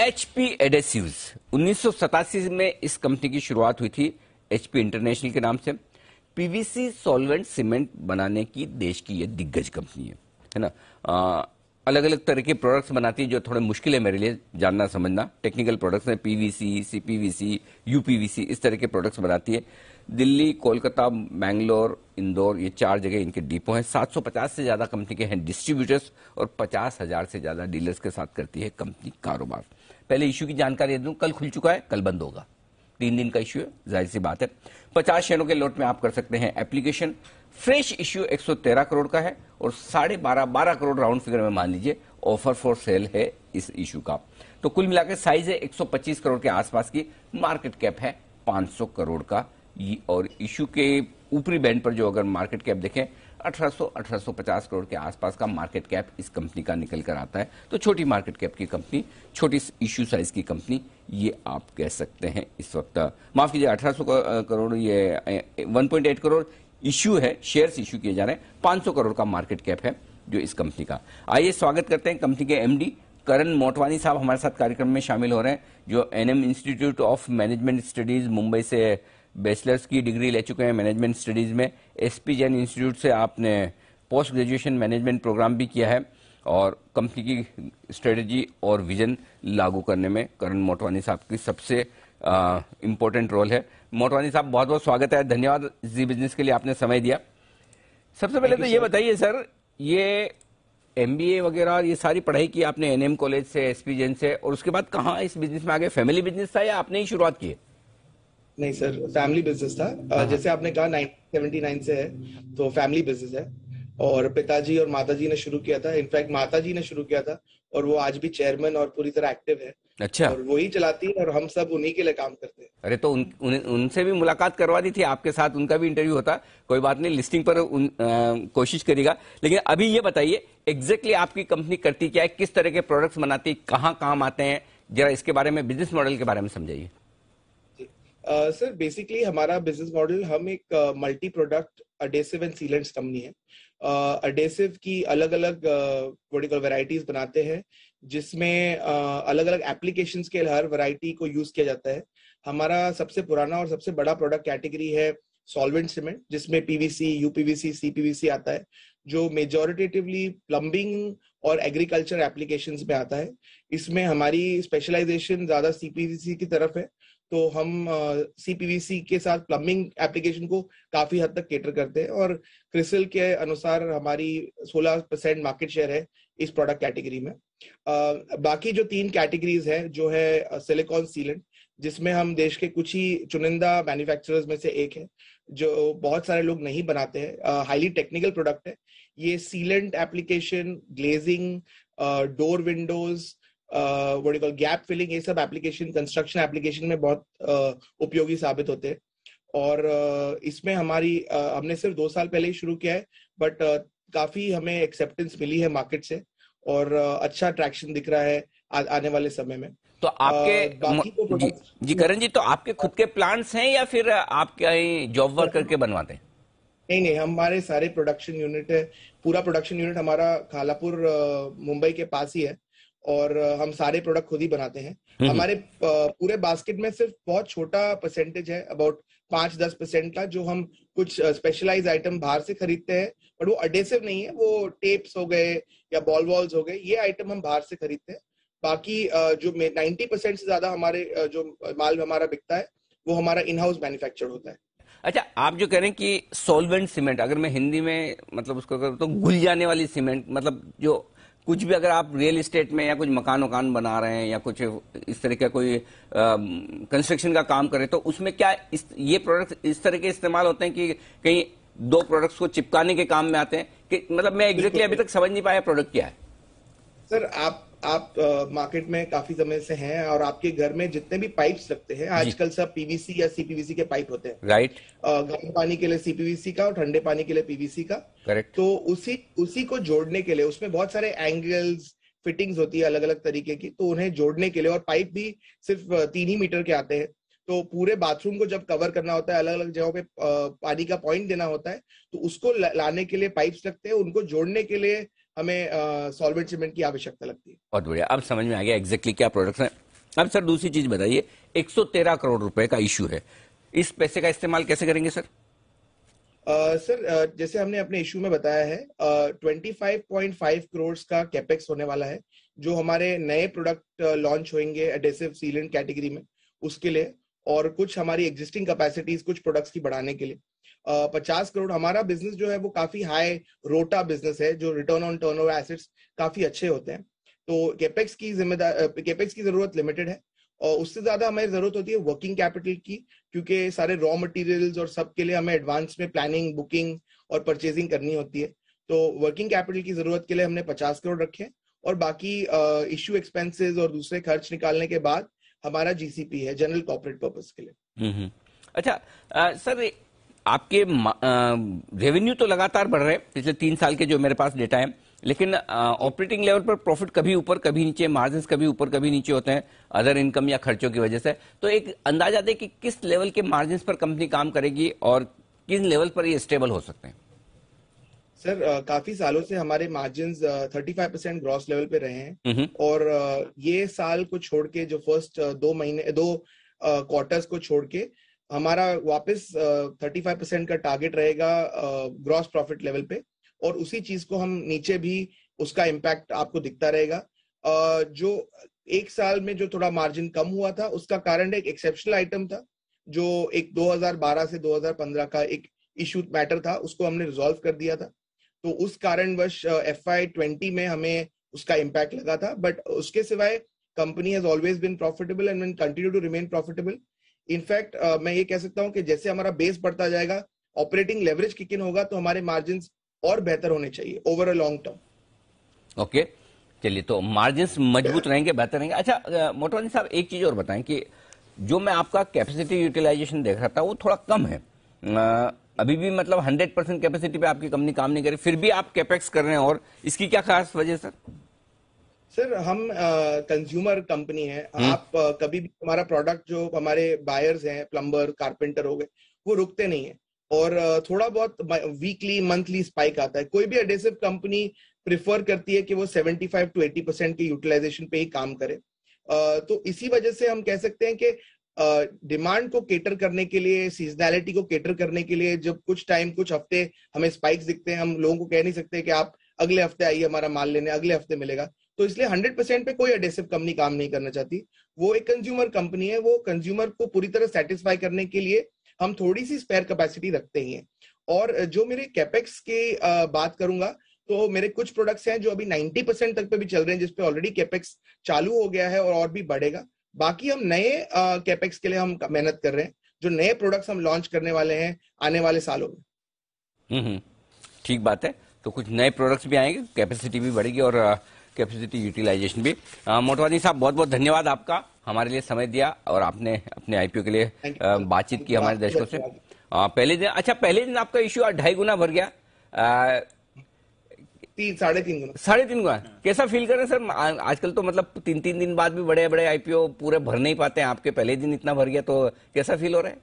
H P adhesive उन्नीस में इस कंपनी की शुरुआत हुई थी एच पी इंटरनेशनल के नाम से पीवीसी सॉल्वेंट सीमेंट बनाने की देश की यह दिग्गज कंपनी है है ना अलग अलग तरह के प्रोडक्ट्स बनाती है जो थोड़े मुश्किल है मेरे लिए जानना समझना टेक्निकल प्रोडक्ट्स में पीवीसी सीपीवीसी यूपीवीसी इस तरह के प्रोडक्ट्स बनाती है दिल्ली कोलकाता मैंगलोर इंदौर ये चार जगह इनके डिपो हैं 750 से ज़्यादा कंपनी के हैं डिस्ट्रीब्यूटर्स और पचास हजार से ज़्यादा डीलर्स के साथ करती है कंपनी कारोबार पहले इश्यू की जानकारी दू कल खुल चुका है कल बंद होगा तीन दिन का इश्यू है जाहिर सी बात है पचास शेयरों के लोट में आप कर सकते हैं एप्लीकेशन फ्रेश इश्यू 113 करोड़ का है और साढ़े बारह बारह करोड़ राउंड फिगर में मान लीजिए ऑफर फॉर सेल है इस इश्यू का तो कुल मिलाकर साइज है 125 करोड़ के आसपास की मार्केट कैप है 500 करोड़ का और इश्यू के ऊपरी बैंड पर जो अगर मार्केट कैप देखें 1800-1850 करोड़ के आसपास का मार्केट कैप इस कंपनी का निकल कर आता है तो छोटी मार्केट कैप की कंपनी छोटी इश्यू साइज की कंपनी ये आप कह सकते हैं इस वक्त माफ कीजिए 1800 करोड़ ये 1.8 करोड़ इश्यू है शेयर्स इश्यू किए जा रहे हैं पांच करोड़ का मार्केट कैप है जो इस कंपनी का आइए स्वागत करते हैं कंपनी के एमडी करण मोटवानी साहब हमारे साथ कार्यक्रम में शामिल हो रहे हैं जो NM institute of management studies Mumbai से बैचलर्स की डिग्री ले चुके हैं मैनेजमेंट स्टडीज में एस पी जैन इंस्टीट्यूट से आपने पोस्ट ग्रेजुएशन मैनेजमेंट प्रोग्राम भी किया है और कंपनी की स्ट्रेटजी और विजन लागू करने में करण मोटवानी साहब की सबसे इम्पोर्टेंट रोल है मोटवानी साहब बहुत बहुत स्वागत है धन्यवाद जी बिजनेस के लिए आपने समय दिया सबसे पहले तो ये बताइए सर ये एम वगैरह ये सारी पढ़ाई की आपने एनएम कॉलेज से एस पी जैन से और उसके बाद कहाँ इस बिजनेस में आगे फैमिली बिजनेस था या आपने ही शुरुआत की नहीं सर फैमिली बिजनेस था हाँ। जैसे आपने कहा 1979 से है तो फैमिली बिजनेस है और पिताजी और माताजी ने शुरू किया था इनफैक्ट माताजी ने शुरू किया था और वो आज भी चेयरमैन और पूरी तरह एक्टिव है अच्छा और वही चलाती है और हम सब उन्हीं के लिए काम करते हैं अरे तो उन, उन, उनसे भी मुलाकात करवा दी थी आपके साथ उनका भी इंटरव्यू होता कोई बात नहीं लिस्टिंग पर उन, आ, कोशिश करेगा लेकिन अभी ये बताइए एग्जैक्टली आपकी कंपनी करती क्या है किस तरह के प्रोडक्ट्स बनाती है कहाँ काम आते हैं जरा इसके बारे में बिजनेस मॉडल के बारे में समझाइए सर बेसिकली हमारा बिजनेस मॉडल हम एक multi product adhesive and sealants company है अडेसिव uh, की अलग अलग वर्टिकल वेराइटीज बनाते हैं जिसमें uh, अलग अलग एप्लीकेशन के हर वैरायटी को यूज किया जाता है हमारा सबसे पुराना और सबसे बड़ा प्रोडक्ट कैटेगरी है सॉल्वेंट सीमेंट जिसमें पीवीसी यूपीवीसी सीपीवीसी आता है जो मेजोरिटेटिवली प्लम्बिंग और एग्रीकल्चर एप्लीकेशन में आता है इसमें हमारी स्पेशलाइजेशन ज्यादा सीपीवीसी की तरफ है तो हम सीपीवीसी के साथ प्लम्बिंग एप्लीकेशन को काफी हद तक केटर करते हैं और क्रिसल के अनुसार हमारी 16 परसेंट मार्केट शेयर है इस प्रोडक्ट कैटेगरी में बाकी जो तीन कैटेगरीज है जो है सिलिकॉन सीलेंट जिसमें हम देश के कुछ ही चुनिंदा मैन्युफैक्चरर्स में से एक है जो बहुत सारे लोग नहीं बनाते हैं हाईली टेक्निकल प्रोडक्ट है ये sealant application glazing door windows वर्ड कॉल गैप फिलिंग ये सब एप्लीकेशन कंस्ट्रक्शन एप्लीकेशन में बहुत uh, उपयोगी साबित होते हैं और uh, इसमें हमारी uh, हमने सिर्फ दो साल पहले ही शुरू किया है बट uh, काफी हमें एक्सेप्टेंस मिली है मार्केट से और अच्छा अट्रैक्शन दिख रहा है आ, आने वाले समय में तो आपके म, तो जी, जी करण जी तो आपके खुद के प्लांट्स हैं या फिर क्या जॉब वर्क करके बनवाते हैं नहीं नहीं हमारे सारे प्रोडक्शन यूनिट है पूरा प्रोडक्शन यूनिट हमारा खालापुर मुंबई के पास ही है और हम सारे प्रोडक्ट खुद ही बनाते हैं हम्म। हमारे पूरे बास्केट में सिर्फ बहुत छोटा परसेंटेज है अबाउट पांच दस परसेंट का जो हम कुछ स्पेशलाइज आइटम बाहर से खरीदते हैं बट वो अडेसिव नहीं है वो टेप्स हो गए या बॉल वॉल्स हो गए ये आइटम हम बाहर से खरीदते हैं बाकी जो नाइन्टी परसेंट से ज्यादा हमारे जो माल हमारा बिकता है वो हमारा इनहाउस हाउस मैन्युफैक्चर होता है अच्छा आप जो कह रहे हैं कि सोलवेंट सीमेंट अगर मैं हिंदी में मतलब उसको करूँ तो घुल जाने वाली सीमेंट मतलब जो कुछ भी अगर आप रियल इस्टेट में या कुछ मकान वकान बना रहे हैं या कुछ इस तरह का कोई कंस्ट्रक्शन का काम करें तो उसमें क्या इस, ये प्रोडक्ट इस तरह के इस्तेमाल होते हैं कि कहीं दो प्रोडक्ट्स को चिपकाने के काम में आते हैं कि मतलब मैं एग्जैक्टली exactly अभी तक समझ नहीं पाया प्रोडक्ट क्या है सर आप आप मार्केट में काफी समय से हैं और आपके घर में जितने भी पाइप्स लगते हैं आजकल सब पीवीसी या सीपीवीसी के पाइप होते हैं राइट गर्म पानी के लिए सीपीवीसी का और ठंडे पानी के लिए पीवीसी का करेक्ट तो उसी उसी को जोड़ने के लिए उसमें बहुत सारे एंगल्स फिटिंग्स होती है अलग अलग तरीके की तो उन्हें जोड़ने के लिए और पाइप भी सिर्फ तीन ही मीटर के आते हैं तो पूरे बाथरूम को जब कवर करना होता है अलग अलग जगहों पे पानी का पॉइंट देना होता है तो उसको लाने के लिए पाइप्स लगते हैं उनको जोड़ने के लिए हमें सॉल्वेंट सीमेंट की आवश्यकता लगती है बहुत बढ़िया अब समझ में आ गया एग्जैक्टली क्या प्रोडक्ट है अब सर दूसरी चीज बताइए 113 करोड़ रुपए का इश्यू है इस पैसे का इस्तेमाल कैसे करेंगे सर सर uh, uh, जैसे हमने अपने इश्यू में बताया है uh, 25.5 करोड़ का कैपेक्स होने वाला है जो हमारे नए प्रोडक्ट लॉन्च होंगे एडेसिव सीलेंट कैटेगरी में उसके लिए और कुछ हमारी एग्जिस्टिंग कैपेसिटीज कुछ प्रोडक्ट्स की बढ़ाने के लिए uh, पचास करोड़ हमारा बिजनेस जो है वो काफी हाई रोटा बिजनेस है जो रिटर्न ऑन टर्न एसेट्स काफी अच्छे होते हैं तो केपेक्स की जिम्मेदार केपेक्स की जरूरत लिमिटेड है और उससे ज्यादा हमें जरूरत होती है वर्किंग कैपिटल की क्योंकि सारे रॉ मटेरियल्स और सब के लिए हमें एडवांस में प्लानिंग बुकिंग और परचेजिंग करनी होती है तो वर्किंग कैपिटल की जरूरत के लिए हमने पचास करोड़ रखे और बाकी इश्यू एक्सपेंसेस और दूसरे खर्च निकालने के बाद हमारा जीसीपी है जनरल कॉपरेट पर्पज के लिए हम्म, हम्म। अच्छा आ, सर आपके रेवेन्यू तो लगातार बढ़ रहे पिछले तीन साल के जो मेरे पास डेटा है लेकिन ऑपरेटिंग लेवल पर प्रॉफिट कभी ऊपर कभी नीचे मार्जिन कभी ऊपर कभी नीचे होते हैं अदर इनकम या खर्चों की वजह से तो एक अंदाजा दे कि किस लेवल के मार्जिन पर कंपनी काम करेगी और किस लेवल पर ये स्टेबल हो सकते हैं सर काफी सालों से हमारे margin thirty five percent gross level पे रहे हैं और ये साल को छोड़ के जो फर्स्ट दो महीने दो क्वार्टर्स को छोड़ के हमारा वापस थर्टी फाइव परसेंट का टारगेट रहेगा ग्रॉस प्रॉफिट लेवल पे और उसी चीज को हम नीचे भी उसका इम्पैक्ट आपको दिखता रहेगा जो एक साल में जो थोड़ा मार्जिन कम हुआ था उसका कारण एक एक्सेप्शनल आइटम था जो एक 2012 से 2015 का एक इशू मैटर था उसको हमने रिजोल्व कर दिया था तो उस कारणवश एफ आई ट्वेंटी में हमें उसका इम्पैक्ट लगा था बट उसके सिवाय company has always been profitable and continue to remain profitable in fact uh, मैं ये कह सकता हूँ कि जैसे हमारा बेस बढ़ता जाएगा ऑपरेटिंग लेवरेज किक इन होगा तो हमारे मार्जिन और बेहतर होने चाहिए over a long term okay चलिए तो मार्जिन मजबूत रहेंगे बेहतर रहेंगे अच्छा मोटवानी साहब एक चीज और बताएं कि जो मैं आपका कैपेसिटी यूटिलाइजेशन देख रहा था वो थोड़ा कम है आ, अभी भी मतलब 100 परसेंट कैपेसिटी पे आपकी कंपनी काम नहीं करे फिर भी आप कैपेक्स कर रहे हैं और इसकी क्या खास वजह सर सर हम कंज्यूमर कंपनी है हुँ? आप आ, कभी भी हमारा प्रोडक्ट जो हमारे बायर्स हैं प्लम्बर कारपेंटर हो गए वो रुकते नहीं है और आ, थोड़ा बहुत वीकली मंथली स्पाइक आता है कोई भी एडेसिव कंपनी प्रिफर करती है कि वो 75 टू 80 परसेंट के यूटिलाइजेशन पे ही काम करे आ, तो इसी वजह से हम कह सकते हैं कि डिमांड को केटर करने के लिए सीजनैलिटी को केटर करने के लिए जब कुछ टाइम कुछ हफ्ते हमें स्पाइक्स दिखते हैं हम लोगों को कह नहीं सकते कि आप अगले हफ्ते आइए हमारा माल लेने अगले हफ्ते मिलेगा तो इसलिए हंड्रेड परसेंट पे कोई एडेसिव कंपनी काम नहीं करना चाहती वो एक कंज्यूमर कंपनी है वो कंज्यूमर को पूरी तरह सेटिस्फाई करने के लिए हम थोड़ी सी स्पेयर कैपेसिटी रखते ही हैं और जो मेरे कैपेक्स की बात करूंगा तो मेरे कुछ प्रोडक्ट्स हैं जो अभी 90 परसेंट तक पे भी चल रहे हैं जिसपे ऑलरेडी कैपेक्स चालू हो गया है और और भी बढ़ेगा बाकी हम नए कैपेक्स के लिए हम मेहनत कर रहे हैं जो नए प्रोडक्ट्स हम लॉन्च करने वाले हैं आने वाले सालों में हम्म, हम्म, ठीक बात है तो कुछ नए प्रोडक्ट्स भी आएंगे कैपेसिटी भी बढ़ेगी और कैपेसिटी यूटिलाइजेशन भी मोटवानी साहब बहुत बहुत धन्यवाद आपका हमारे लिए समय दिया और आपने अपने आईपीओ के लिए बातचीत की हमारे दर्शकों से पहले दिन अच्छा पहले दिन आपका इश्यू ढाई गुना भर गया तीन साढ़े तीन गुना साढ़े तीन गुना कैसा फील सर आजकल तो मतलब तीन तीन दिन बाद भी बड़े बड़े आईपीओ पूरे भर नहीं पाते हैं आपके पहले दिन इतना भर गया तो कैसा फील हो रहा है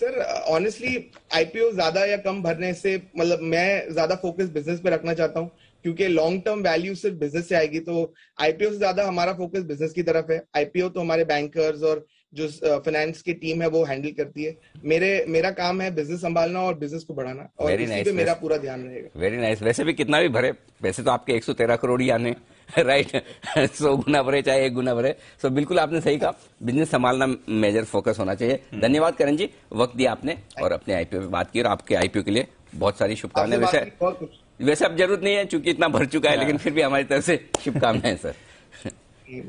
सर ऑनेस्टली आईपीओ ज्यादा या कम भरने से मतलब मैं ज्यादा फोकस बिजनेस पे रखना चाहता हूँ क्योंकि लॉन्ग टर्म वैल्यू सिर्फ बिजनेस से आएगी तो आईपीओ से ज्यादा हमारा फोकस बिजनेस की तरफ है आईपीओ तो हमारे बैंकर्स और जो फाइनेंस की टीम है वो हैंडल करती है मेरे मेरा काम है बिजनेस संभालना और बिजनेस को बढ़ाना और Very nice, पे मेरा पूरा ध्यान रहेगा वेरी नाइस nice. वैसे भी कितना भी भरे वैसे तो आपके 113 करोड़ ही आने राइट सौ गुना भरे चाहे एक गुना भरे सो बिल्कुल आपने सही कहा बिजनेस संभालना मेजर फोकस होना चाहिए हम्म। धन्यवाद करण जी वक्त दिया आपने और अपने आईपीओ पे बात की और आपके आईपीओ के लिए बहुत सारी शुभकामनाएं वैसे वैसे अब जरूरत नहीं है चूंकि इतना भर चुका है हाँ। लेकिन फिर भी हमारी तरफ से शुभकामनाएं सर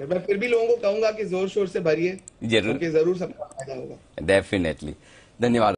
मैं फिर भी लोगों को कहूंगा कि जोर शोर से भरिए जरूर जरूर सबका फायदा होगा डेफिनेटली धन्यवाद